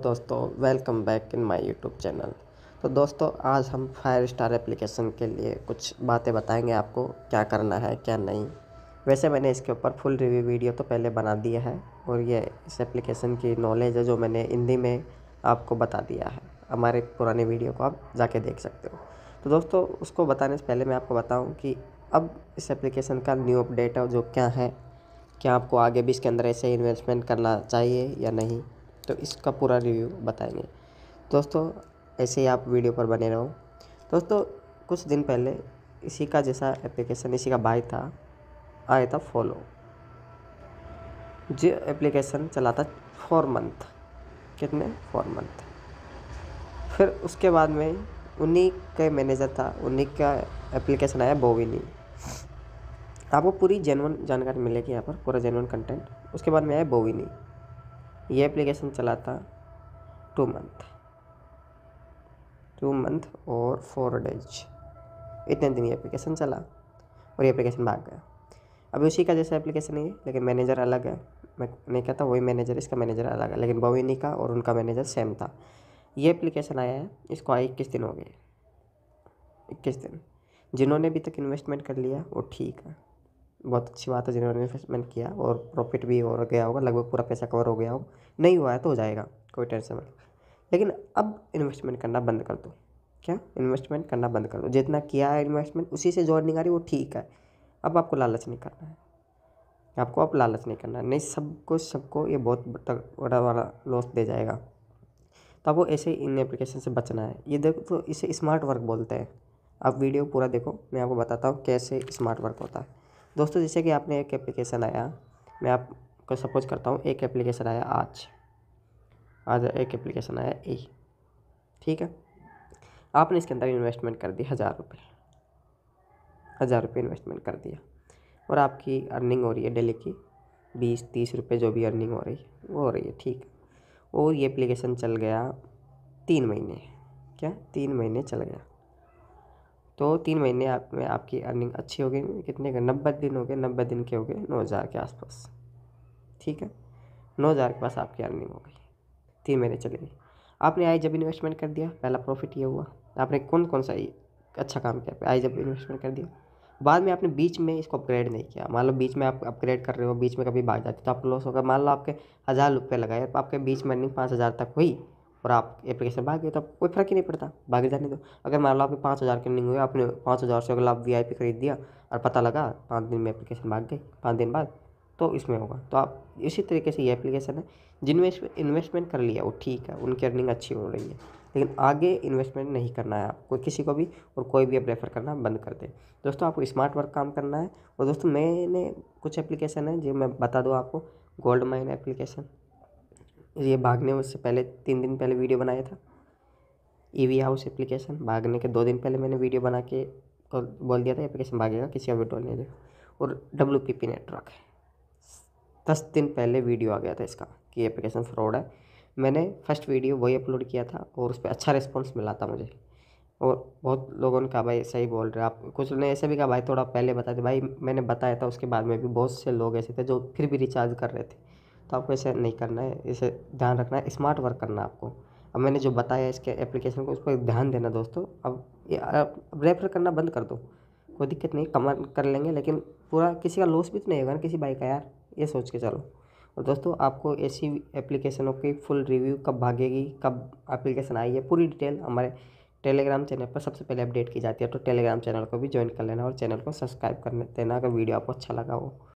दोस्तों welcome back in my YouTube channel तो दोस्तों आज हम फायर स्टार एप्लीकेशन के लिए कुछ बातें बताएंगे आपको क्या करना है क्या नहीं वैसे मैंने इसके ऊपर फुल रिव्यू वीडियो तो पहले बना दिया है और ये इस एप्लीकेशन की नॉलेज है जो मैंने हिंदी में आपको बता दिया है हमारे पुराने वीडियो को आप जाके देख सकते हो तो दोस्तों उसको बताने से पहले मैं आपको बताऊँ कि अब इस एप्लीकेशन का न्यू अपडेट है जो क्या है क्या आपको आगे भी इसके अंदर ऐसे इन्वेस्टमेंट करना चाहिए या नहीं तो इसका पूरा रिव्यू बताएंगे दोस्तों ऐसे ही आप वीडियो पर बने रहो दोस्तों कुछ दिन पहले इसी का जैसा एप्लीकेशन इसी का बाय था आया था फॉलो जो एप्लीकेशन चला था फोर मंथ कितने फोर मंथ फिर उसके बाद में उन्हीं का मैनेजर था उन्हीं का एप्लीकेशन आया बोविनी आपको पूरी जेनवन जानकारी मिलेगी यहाँ पर पूरा जेनवन कंटेंट उसके बाद में आया बोविनी ये एप्लीकेशन चला था टू मंथ टू मंथ और फोर डेज इतने दिन ये एप्लीकेशन चला और ये एप्लीकेशन भाग गया अभी उसी का जैसा एप्लीकेशन है लेकिन मैनेजर अलग है मैं नहीं कहता वही मैनेजर इसका मैनेजर अलग है लेकिन बविनी का और उनका मैनेजर सेम था ये एप्लीकेशन आया है इसको आए इक्कीस दिन हो गए इक्कीस दिन जिन्होंने अभी तक इन्वेस्टमेंट कर लिया वो ठीक है बहुत अच्छी बात है जिन्होंने इन्वेस्टमेंट किया और प्रॉफिट भी हो गया होगा लगभग पूरा पैसा कवर हो गया होगा नहीं हुआ है तो हो जाएगा कोई टेंशन मत लेकिन अब इन्वेस्टमेंट करना बंद कर दो क्या इन्वेस्टमेंट करना बंद कर दो जितना किया है इन्वेस्टमेंट उसी से जो अर्निंग आ रही वो ठीक है अब आपको लालच नहीं करना है आपको अब लालच नहीं करना है नहीं सबको सबको ये बहुत बड़ा वाला लॉस दे जाएगा तो आपको ऐसे इन एप्लीकेशन से बचना है ये देखो तो इसे स्मार्ट वर्क बोलते हैं आप वीडियो पूरा देखो मैं आपको बताता हूँ कैसे स्मार्ट वर्क होता है दोस्तों जैसे कि आपने एक एप्लीकेशन आया मैं आपको सपोज करता हूँ एक एप्लीकेशन आया आज आज एक एप्लीकेशन आया ए ठीक है आपने इसके अंदर इन्वेस्टमेंट कर दी हज़ार रुपये हज़ार रुपये इन्वेस्टमेंट कर दिया और आपकी अर्निंग हो रही है डेली की बीस तीस रुपये जो भी अर्निंग हो रही है वो हो रही है ठीक और ये एप्लीकेशन चल गया तीन महीने क्या तीन महीने चल गया तो तीन महीने आप में आपकी अर्निंग अच्छी होगी कितने का नब्बे दिन हो गए नब्बे दिन के हो गए नौ हज़ार के आसपास ठीक है नौ हज़ार के पास आपकी अर्निंग हो गई तीन महीने चलेगी आपने आई जब इन्वेस्टमेंट कर दिया पहला प्रॉफिट ये हुआ आपने कौन कौन सा अच्छा काम किया आई जब इन्वेस्टमेंट कर दिया बाद में आपने बीच में इसको अपग्रेड नहीं किया मान लो बीच में आप अपग्रेड कर रहे हो बीच में कभी भाग जाते तो आपको लॉस होगा मान लो आपके हज़ार रुपये लगाए आपके बीच में अर्निंग पाँच हज़ार तक हुई और आप एप्लीकेशन भाग गए तो कोई फ़र्क ही नहीं पड़ता भागे जाने दो अगर मान लो आपके पाँच हज़ार की अर्निंग हुई आपने पाँच हज़ार से अगर आप वी खरीद दिया और पता लगा पाँच दिन में एप्लीकेशन भाग गई पाँच दिन बाद तो इसमें होगा तो आप इसी तरीके से ये एप्लीकेशन है जिनमें इन्वेस्टमेंट कर लिया वो ठीक है उनकी अर्निंग अच्छी हो रही है लेकिन आगे इन्वेस्टमेंट नहीं करना है आपको किसी को भी और कोई भी आप रेफर करना बंद कर दें दोस्तों आपको स्मार्ट वर्क काम करना है और दोस्तों मैंने कुछ एप्लीकेशन है जो मैं बता दूँ आपको गोल्ड माइन एप्लीकेशन ये भागने उससे पहले तीन दिन पहले वीडियो बनाया था ई वी हाउस एप्लीकेशन भागने के दो दिन पहले मैंने वीडियो बना के बोल दिया था एप्लीकेशन भागेगा किसी का विड्रॉल नहीं देगा और डब्ल्यू पी पी नेटवर्क है दस दिन पहले वीडियो आ गया था इसका कि एप्लीकेशन फ्रॉड है मैंने फर्स्ट वीडियो वही अपलोड किया था और उस पर अच्छा रिस्पॉन्स मिला था मुझे और बहुत लोगों ने कहा भाई सही बोल रहे आप कुछ ने ऐसे भी कहा भाई थोड़ा पहले बता दे भाई मैंने बताया था उसके बाद में भी बहुत से लोग ऐसे थे जो फिर भी रिचार्ज कर रहे थे तो आपको ऐसे नहीं करना है इसे ध्यान रखना है स्मार्ट वर्क करना है आपको अब मैंने जो बताया इसके एप्लीकेशन को उस पर ध्यान देना दोस्तों अब अब रेफर करना बंद कर दो कोई दिक्कत नहीं कमा कर लेंगे लेकिन पूरा किसी का लॉस भी तो नहीं होगा ना किसी बाइक का यार ये सोच के चलो और दोस्तों आपको ऐसी एप्लीकेशनों की फुल रिव्यू कब भागेगी कब एप्लीकेशन आई है पूरी डिटेल हमारे टेलीग्राम चैनल पर सबसे पहले अपडेट की जाती है तो टेलीग्राम चैनल को भी ज्वाइन कर लेना और चैनल को सब्सक्राइब कर देना अगर वीडियो आपको अच्छा लगा हो